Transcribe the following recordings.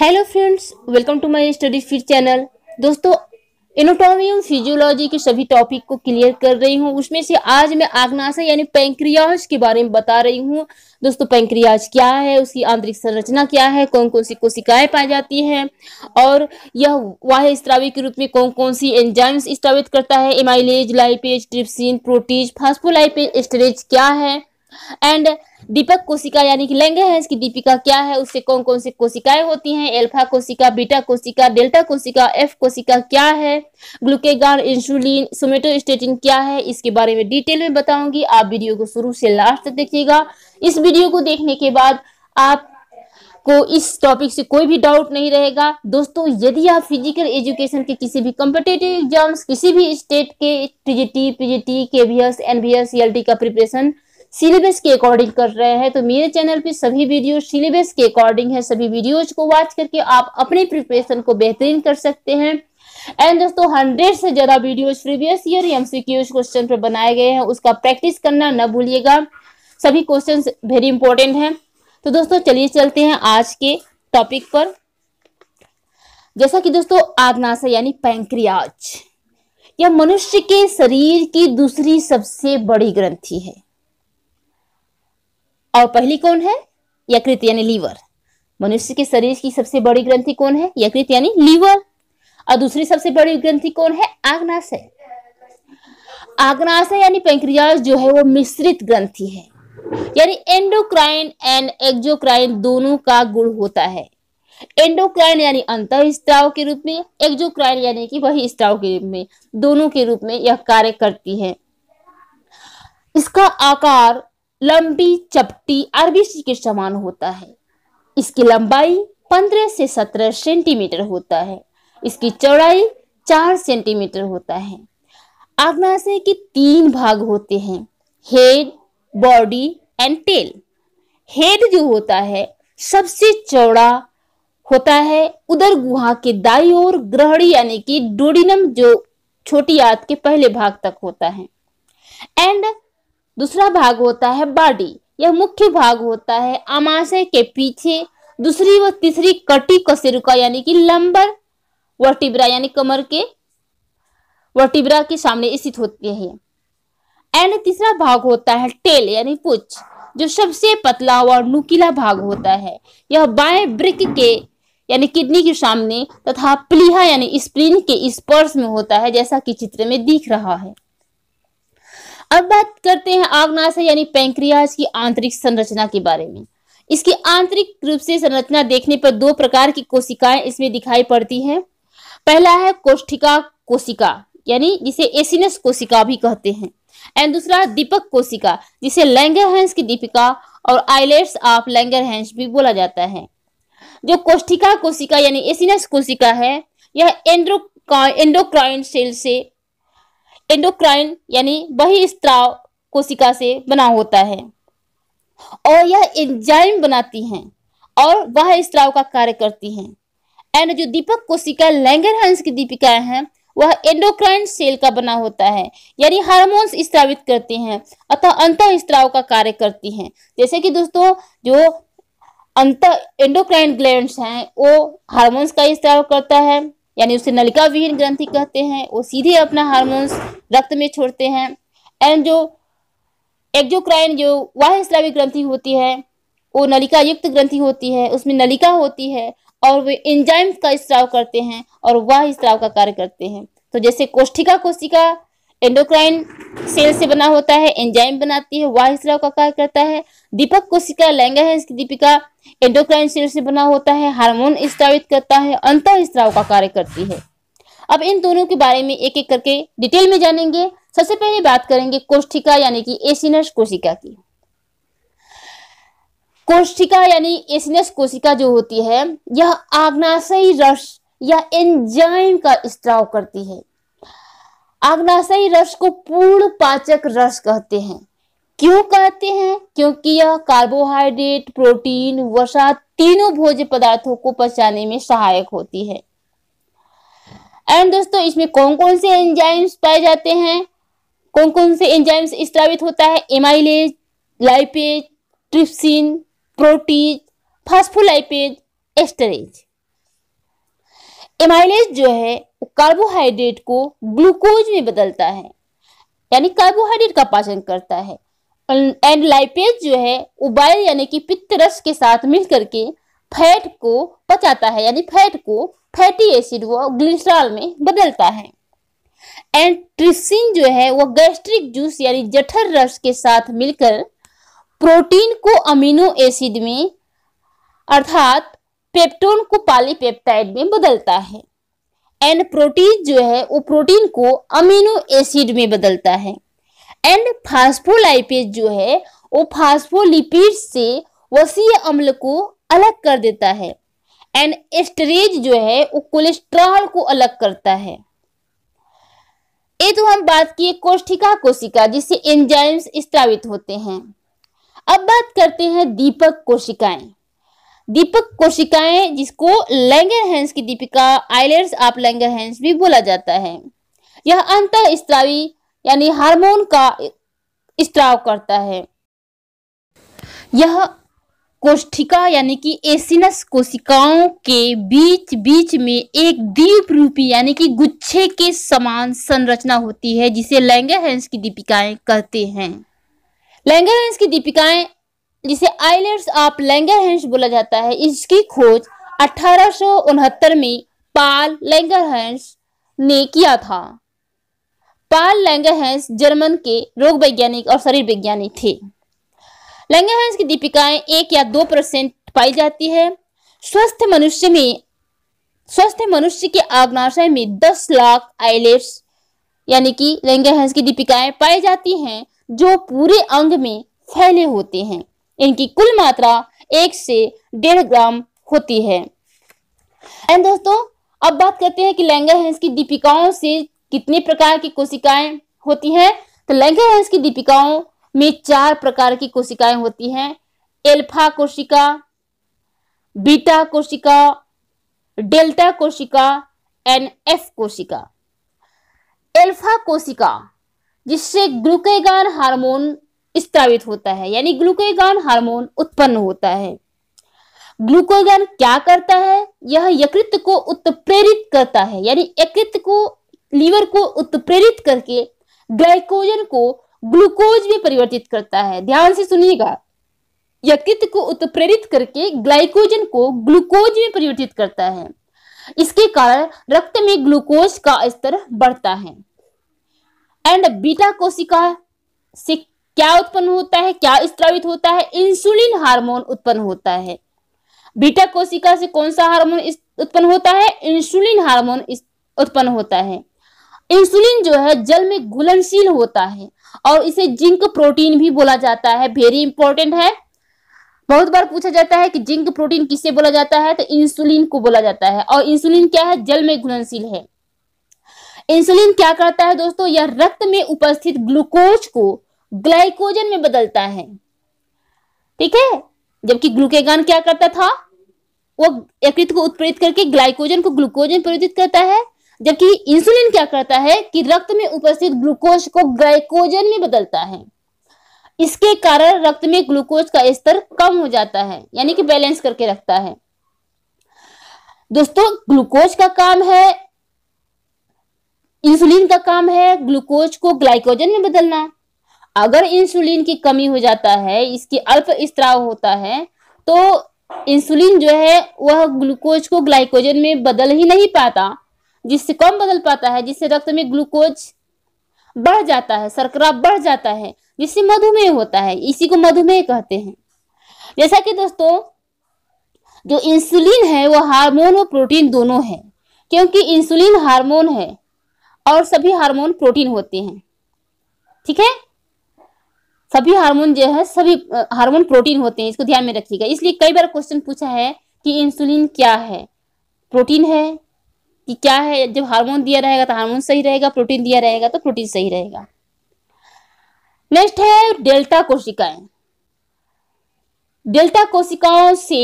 hello friends welcome to my study फिर channel दोस्तों anatomy एवं फिजियोलॉजी के सभी टॉपिक को क्लियर कर रही हूँ उसमें से आज मैं आग्नाशय यानी पैंक्रियाज के बारे में बता रही हूँ दोस्तों पैंक्रियाज क्या है उसकी आंतरिक संरचना क्या है कौन कौन सी कोशिकाएं पाई जाती हैं और यह वाह स्त्रावी के रूप में कौन कौन सी एंजाइम्स स्त्रावित करता है amylase lipase trypsin protease phospholipase esterase क्या है एंड दीपक कोशिका यानी कि लेंगे हैं इसकी दीपिका क्या है उससे कौन कौन सी कोशिकाएं होती हैं एल्फा कोशिका बीटा कोशिका डेल्टा कोशिका एफ कोशिका क्या है ग्लूकेगान इंसुलिन सोमेटो स्टेटिन क्या है इसके बारे में डिटेल में बताऊंगी आप वीडियो को शुरू से लास्ट तक देखिएगा इस वीडियो को देखने के बाद आप को इस टॉपिक से कोई भी डाउट नहीं रहेगा दोस्तों यदि आप फिजिकल एजुकेशन के किसी भी कॉम्पिटेटिव एग्जाम्स किसी भी स्टेट के TGT PGT KVS NVS LT का प्रिपरेशन सिलेबस के अकॉर्डिंग कर रहे हैं तो मेरे चैनल पे सभी वीडियो सिलेबस के अकॉर्डिंग है सभी वीडियोज को वॉच करके आप अपने प्रिपरेशन को बेहतरीन कर सकते हैं एंड दोस्तों हंड्रेड से ज्यादा videos previous year MCQs question पर बनाए गए हैं उसका प्रैक्टिस करना न भूलिएगा सभी क्वेश्चन वेरी इंपॉर्टेंट है तो दोस्तों चलिए चलते हैं आज के टॉपिक पर जैसा कि दोस्तों आदनाशा यानी पैंक्रियाज यह मनुष्य के शरीर की दूसरी सबसे बड़ी ग्रंथि है और पहली कौन है यकृत यानी लीवर मनुष्य के शरीर की सबसे बड़ी ग्रंथि कौन है यकृत यानी लीवर और दूसरी सबसे बड़ी ग्रंथि कौन है आग्नाशय आग्नाशय यानी पेंक्रियाज जो है वो मिश्रित ग्रंथि है यानी एंडोक्राइन एंड एक्जोक्राइन दोनों का गुण होता है एंडोक्राइन यानी अंत स्त्राव के रूप में एक्जोक्राइन यानी कि वही स्त्राव के रूप में दोनों के रूप में यह कार्य करती है इसका आकार लंबी चपटी आरबीसी के समान होता है इसकी लंबाई 15 से 17 सेंटीमीटर होता है इसकी चौड़ाई 4 सेंटीमीटर होता है आग्नाशय के तीन भाग होते हैं head body and tail head जो होता है सबसे चौड़ा होता है उधर गुहा के दाई और ग्रहणी यानी कि डोडिनम जो छोटी आत के पहले भाग तक होता है एंड दूसरा भाग होता है बॉडी यह मुख्य भाग होता है आमाशय के पीछे दूसरी व तीसरी कटी कसेरुका यानी कि लंबर वर्टिब्रा यानी कमर के वर्टिब्रा के सामने स्थित होती है एंड तीसरा भाग होता है टेल यानी पुच जो सबसे पतला और नुकीला भाग होता है यह बाएं ब्रिक के यानी किडनी के सामने तथा प्लीहा यानी स्प्लीन के स्पर्श में होता है जैसा कि चित्र में दिख रहा है अब बात करते हैं आग्नाशय यानी पैंक्रियाज की आंतरिक संरचना के बारे में इसकी आंतरिक रूप से संरचना देखने पर दो प्रकार की कोशिकाएं इसमें दिखाई पड़ती हैं पहला है कोष्ठिका कोशिका यानी जिसे एसिनस कोशिका भी कहते हैं एंड दूसरा दीपक कोशिका जिसे लैंगरहेंस की दीपिका और आइलेट्स ऑफ लैंगरहेंस भी बोला जाता है जो कोष्ठिका कोशिका यानी एसिनस कोशिका है यह एंड्रो एंडोक्राइन सेल से एंडोक्राइन यानी बही स्त्राव कोशिका से बना होता है और यह एंजाइम बनाती हैं और वह स्त्राव का कार्य करती हैं एंड जो दीपक कोशिका लैंगर की दीपिकाएं हैं वह एंडोक्राइन सेल का बना होता है यानी हार्मोन्स स्त्रावित करते हैं अतः अंत स्त्राव का कार्य करती हैं जैसे कि दोस्तों जो अंत एंडोक्राइन ग्लैंड्स हैं वो हार्मोन्स का स्त्राव करता है यानी उसे नलिका विहीन ग्रंथि कहते हैं वो सीधे अपना हार्मोन्स रक्त में छोड़ते हैं एंड जो एक्जोक्राइन जो वाह स्लाविक ग्रंथि होती है वो नलिका युक्त ग्रंथि होती है उसमें नलिका होती है और वे एंजाइम्स का स्त्राव करते हैं और वह स्त्राव का कार्य करते हैं तो जैसे कोष्ठिका कोशिका एंडोक्राइन सेल से बना होता है एंजाइम बनाती है वह स्त्राव का कार्य करता है दीपक कोशिका लैंगा है इसकी दीपिका एंडोक्राइन सेल से बना होता है हार्मोन स्त्रावित करता है अंत स्त्राव का कार्य करती है अब इन दोनों के बारे में एक एक करके डिटेल में जानेंगे सबसे पहले बात करेंगे कोष्ठिका यानी कि एसिनस कोशिका की कोष्ठिका यानी एसिनस कोशिका जो होती है यह आग्नाशयी रस या एंजाइम का स्त्राव करती है आग्नाशयी रस को पूर्ण पाचक रस कहते हैं क्यों कहते हैं क्योंकि यह कार्बोहाइड्रेट प्रोटीन वसा तीनों भोज्य पदार्थों को पचाने में सहायक होती है एंड दोस्तों इसमें कौन कौन से एंजाइम्स पाए जाते हैं कौन कौन से एंजाइम्स स्त्रावित होता है amylase lipase trypsin protease phospholipase esterase amylase जो है कार्बोहाइड्रेट को ग्लूकोज में बदलता है यानी कार्बोहाइड्रेट का पाचन करता है एंड लाइपेज जो है उबाइल यानी कि पित्त रस के साथ मिल करके फैट को पचाता है यानी फैट को फैटी एसिड व ग्लिसरॉल में बदलता है एंड ट्रिप्सिन जो है वह गैस्ट्रिक जूस यानी जठर रस के साथ मिलकर प्रोटीन को अमीनो एसिड में अर्थात पेप्टोन को पॉलीपेप्टाइड में बदलता है एंड प्रोटीन जो है वो प्रोटीन को अमीनो एसिड में बदलता है एंड फास्फोलाइपेज जो है वो फास्फोलिपिड से वसीय अम्ल को अलग कर देता है एंड एस्टरेज जो है वो कोलेस्ट्रॉल को अलग करता है ये तो हम बात किए कोष्ठिका कोशिका जिससे एंजाइम्स स्त्रावित होते हैं अब बात करते हैं दीपक कोशिकाएं दीपक कोशिकाएं जिसको हैंस की दीपिका आइलेट्स लैंगर हैंस भी बोला जाता है यह अंतर स्त्रावी यानी हार्मोन का स्त्राव करता है यह कोष्ठिका यानी कि एसिनस कोशिकाओं के बीच बीच में एक दीप रूपी यानी कि गुच्छे के समान संरचना होती है जिसे हैंस की दीपिकाएं कहते हैं हैंस की दीपिकाएं जिसे आइलेट्स ऑफ लैंगरहेंस बोला जाता है इसकी खोज अठारह में पाल लैंगरहेंस ने किया था पाल लैंगरहेंस जर्मन के रोग वैज्ञानिक और शरीर वैज्ञानिक थे लैंगरहेंस की दीपिकाएं एक या दो परसेंट पाई जाती है स्वस्थ मनुष्य में स्वस्थ मनुष्य के आग्नाशय में 10 लाख आइलेट्स यानी कि लैंगरहेंस की दीपिकाएं पाई जाती हैं जो पूरे अंग में फैले होते हैं इनकी कुल मात्रा एक से डेढ़ ग्राम होती है एंड दोस्तों अब बात करते हैं कि लैंगर हैंस की दीपिकाओं से कितने प्रकार की कोशिकाएं होती हैं तो लैंगर हैंस की दीपिकाओं में चार प्रकार की कोशिकाएं होती हैं एल्फा कोशिका बीटा कोशिका डेल्टा कोशिका एंड एफ कोशिका एल्फा कोशिका जिससे ग्लूकेगान हार्मोन स्त्रावित होता है यानी ग्लूकोगान हार्मोन उत्पन्न होता है ग्लूकोगान क्या करता है यह यकृत को उत्प्रेरित करता है यानी यकृत को लीवर को उत्प्रेरित करके ग्लाइकोजन को ग्लूकोज में परिवर्तित करता है ध्यान से सुनिएगा यकृत को उत्प्रेरित करके ग्लाइकोजन को ग्लूकोज में परिवर्तित करता है इसके कारण रक्त में ग्लूकोज का स्तर बढ़ता है एंड बीटा कोशिका से क्या उत्पन्न होता है क्या स्त्रावित होता है इंसुलिन हार्मोन उत्पन्न होता है बीटा कोशिका से कौन सा हार्मोन उत्पन्न होता है इंसुलिन हार्मोन उत्पन्न होता है इंसुलिन जो है जल में घुलनशील होता है और इसे जिंक प्रोटीन भी बोला जाता है वेरी इंपॉर्टेंट है बहुत बार पूछा जाता है कि जिंक प्रोटीन किससे बोला जाता है तो इंसुलिन को बोला जाता है और इंसुलिन क्या है जल में घुलनशील है इंसुलिन क्या करता है दोस्तों यह रक्त में उपस्थित ग्लूकोज को ग्लाइकोजन में बदलता है ठीक है जबकि ग्लूकेगान क्या करता था वो यकृत को उत्प्रेरित करके ग्लाइकोजन को ग्लूकोजन प्रेरित करता है जबकि इंसुलिन क्या करता है कि रक्त में उपस्थित ग्लूकोज को ग्लाइकोजन में बदलता है इसके कारण रक्त में ग्लूकोज का स्तर कम हो जाता है यानी कि बैलेंस करके रखता है दोस्तों ग्लूकोज का काम है इंसुलिन का काम है ग्लूकोज को ग्लाइकोजन में बदलना अगर इंसुलिन की कमी हो जाता है इसकी अल्प स्त्राव होता है तो इंसुलिन जो है वह ग्लूकोज को ग्लाइकोजन में बदल ही नहीं पाता जिससे कम बदल पाता है जिससे रक्त में ग्लूकोज बढ़ जाता है सरकरा बढ़ जाता है जिससे मधुमेह होता है इसी को मधुमेह कहते हैं जैसा कि दोस्तों जो इंसुलिन है वह हार्मोन और प्रोटीन दोनों है क्योंकि इंसुलिन हार्मोन है और सभी हार्मोन प्रोटीन होते हैं ठीक है सभी हार्मोन जो है सभी हार्मोन प्रोटीन होते हैं इसको ध्यान में रखिएगा इसलिए कई बार क्वेश्चन पूछा है कि इंसुलिन क्या है प्रोटीन है कि क्या है जब हार्मोन दिया रहेगा तो हार्मोन सही रहेगा प्रोटीन दिया रहेगा तो प्रोटीन सही रहेगा नेक्स्ट है डेल्टा कोशिकाएं डेल्टा कोशिकाओं से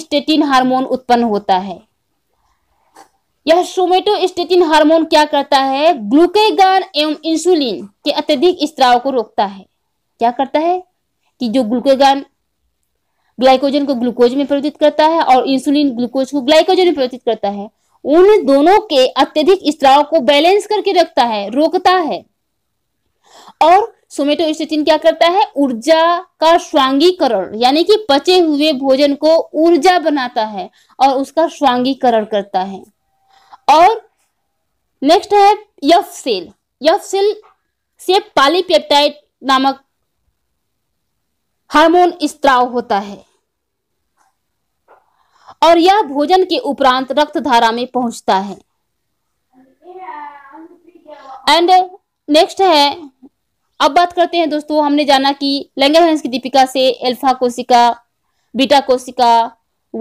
स्टेटिन हार्मोन उत्पन्न होता है यह सोमेटोस्टेटिन हार्मोन क्या करता है ग्लूकेगान एवं इंसुलिन के अत्यधिक स्त्राव को रोकता है क्या करता है कि जो ग्लूकेगान ग्लाइकोजन को ग्लूकोज में परिवर्तित करता है और इंसुलिन ग्लूकोज को ग्लाइकोजन में परिवर्तित करता है उन दोनों के अत्यधिक स्त्राव को बैलेंस करके रखता है रोकता है और सोमेटो स्टेटिन क्या करता है ऊर्जा का स्वांगीकरण यानी कि पचे हुए भोजन को ऊर्जा बनाता है और उसका स्वांगीकरण करता है और नेक्स्ट है यफ सेल यफ सेल से पालीपेप्टाइड नामक हार्मोन स्त्राव होता है और यह भोजन के उपरांत रक्त धारा में पहुंचता है एंड नेक्स्ट है अब बात करते हैं दोस्तों हमने जाना कि लैंगरहंस की दीपिका से अल्फा कोशिका बीटा कोशिका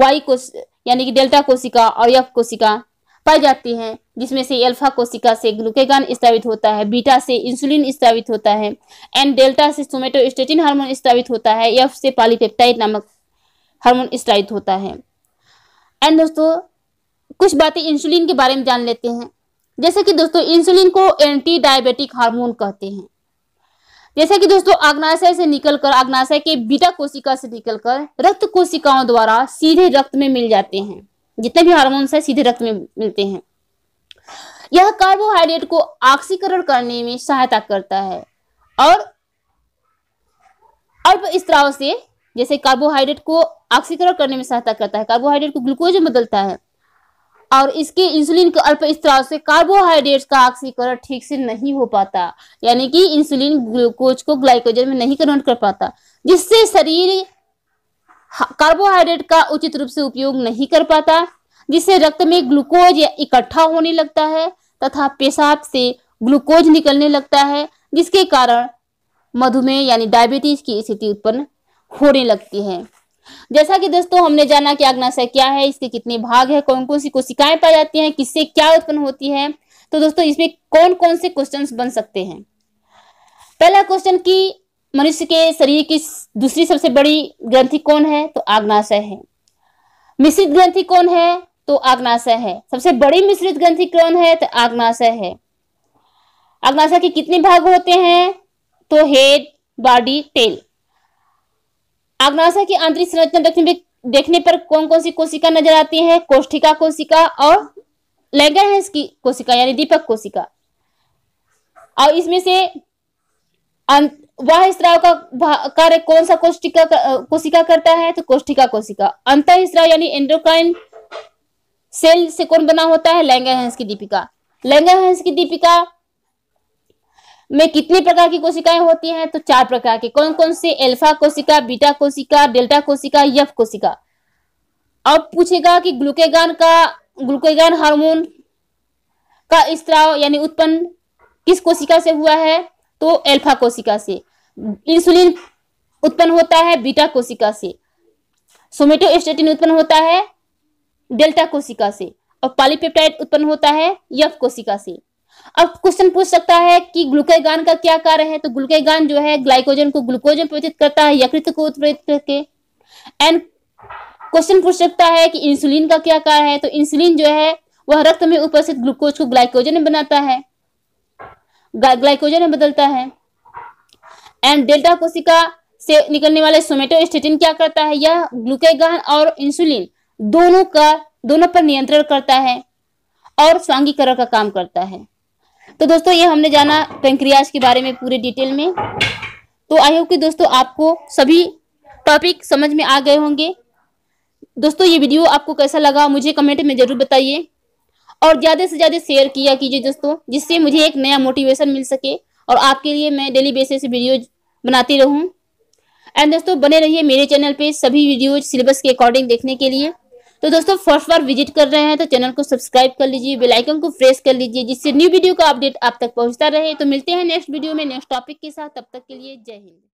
वाई कोश यानी कि डेल्टा कोशिका और यफ कोशिका पाई जाती हैं जिसमें से अल्फा कोशिका से ग्लूकेगान स्थापित होता है बीटा से इंसुलिन स्थापित होता है and delta somatostatin hormone स्थापित होता है एफ से पालीपेप्टाइड नामक हार्मोन स्थापित होता है एंड दोस्तों कुछ बातें इंसुलिन के बारे में जान लेते हैं जैसे कि दोस्तों इंसुलिन को एंटी डायबिटिक हार्मोन कहते हैं जैसे कि दोस्तों अग्नाशय से निकलकर अग्नाशय के बीटा कोशिका से निकलकर रक्त कोशिकाओं द्वारा सीधे रक्त में मिल जाते हैं जितने भी हार्मोन्स है सीधे रक्त में मिलते हैं यह कार्बोहाइड्रेट को ऑक्सीकरण करने में सहायता करता है और अल्प स्त्राव से जैसे कार्बोहाइड्रेट को ऑक्सीकरण करने में सहायता करता है कार्बोहाइड्रेट को ग्लूकोज में बदलता है और इसके इंसुलिन के अल्प स्त्राव से कार्बोहाइड्रेट का ऑक्सीकरण ठीक से नहीं हो पाता यानी कि इंसुलिन ग्लूकोज को ग्लाइकोजन में नहीं कन्वर्ट कर पाता जिससे शरीर कार्बोहाइड्रेट का उचित रूप से उपयोग नहीं कर पाता जिससे रक्त में ग्लूकोज इकट्ठा होने लगता है तथा पेशाब से ग्लूकोज निकलने लगता है जिसके कारण मधुमेह यानी डायबिटीज की स्थिति उत्पन्न होने लगती है जैसा कि दोस्तों हमने जाना कि आग्नाशय क्या है इसके कितने भाग है कौन कौन सी कोशिकाएं पाई जाती हैं किससे क्या उत्पन्न होती है तो दोस्तों इसमें कौन कौन से क्वेश्चन बन सकते हैं पहला क्वेश्चन की मनुष्य के शरीर की दूसरी सबसे बड़ी ग्रंथि कौन है तो आग्नाशय है मिश्रित ग्रंथि कौन है तो आग्नाशय है सबसे बड़ी मिश्रित ग्रंथि कौन है तो आग्नाशय है आग्नाशय के कितने भाग होते हैं तो हेड बॉडी टेल आग्नाशय की आंतरिक संरचना देखने में देखने पर कौन कौन सी कोशिका नजर आती है कोष्ठिका कोशिका और लैंगर है इसकी कोशिका यानी दीपक कोशिका और इसमें से अं- वह स्त्राव का कार्य कौन सा कोष्टिका कोशिका करता है तो कोष्टिका कोशिका अंत स्त्राव यानी एंडोक्राइन सेल से कौन बना होता है लहंगा हंस की दीपिका लहंगा हंस की दीपिका में कितने प्रकार की कोशिकाएं होती हैं तो चार प्रकार के कौन कौन से एल्फा कोशिका बीटा कोशिका डेल्टा कोशिका यफ कोशिका अब पूछेगा कि ग्लूकेगान का ग्लूकेगान हार्मोन का स्त्राव यानी उत्पन्न किस कोशिका से हुआ है तो एल्फा कोशिका से इंसुलिन उत्पन्न होता है बीटा कोशिका से सोमेटोस्टेटिन उत्पन्न होता है डेल्टा कोशिका से और पॉलीपेप्टाइड उत्पन्न होता है यफ कोशिका से अब क्वेश्चन पूछ सकता है कि ग्लूकेगान का क्या कार्य है तो ग्लूकेगान जो है ग्लाइकोजन को ग्लूकोज में परिवर्तित करता है यकृत को उत्प्रेरित करके एंड क्वेश्चन पूछ सकता है कि इंसुलिन का क्या कार्य है तो इंसुलिन जो है वह रक्त में उपस्थित ग्लूकोज को ग्लाइकोजन में बनाता है ग्लाइकोजन में बदलता है एंड डेल्टा कोशिका से निकलने वाले सोमेटोस्टेटिन क्या करता है यह ग्लूकेगन और इंसुलिन दोनों का दोनों पर नियंत्रण करता है और स्वांगीकरण का काम करता है तो दोस्तों ये हमने जाना पेंक्रियाज के बारे में पूरे डिटेल में तो आई होप कि दोस्तों आपको सभी टॉपिक समझ में आ गए होंगे दोस्तों ये वीडियो आपको कैसा लगा मुझे कमेंट में जरूर बताइए और ज़्यादा से ज़्यादा शेयर किया कीजिए दोस्तों जिससे मुझे एक नया मोटिवेशन मिल सके और आपके लिए मैं डेली बेसिस वीडियो बनाती रहूँ एंड दोस्तों बने रहिए मेरे चैनल पे सभी वीडियो सिलेबस के अकॉर्डिंग देखने के लिए तो दोस्तों फर्स्ट बार विजिट कर रहे हैं तो चैनल को सब्सक्राइब कर लीजिए बेल आइकन को प्रेस कर लीजिए जिससे न्यू वीडियो का अपडेट आप तक पहुंचता रहे तो मिलते हैं नेक्स्ट वीडियो में नेक्स्ट टॉपिक के साथ तब तक के लिए जय हिंद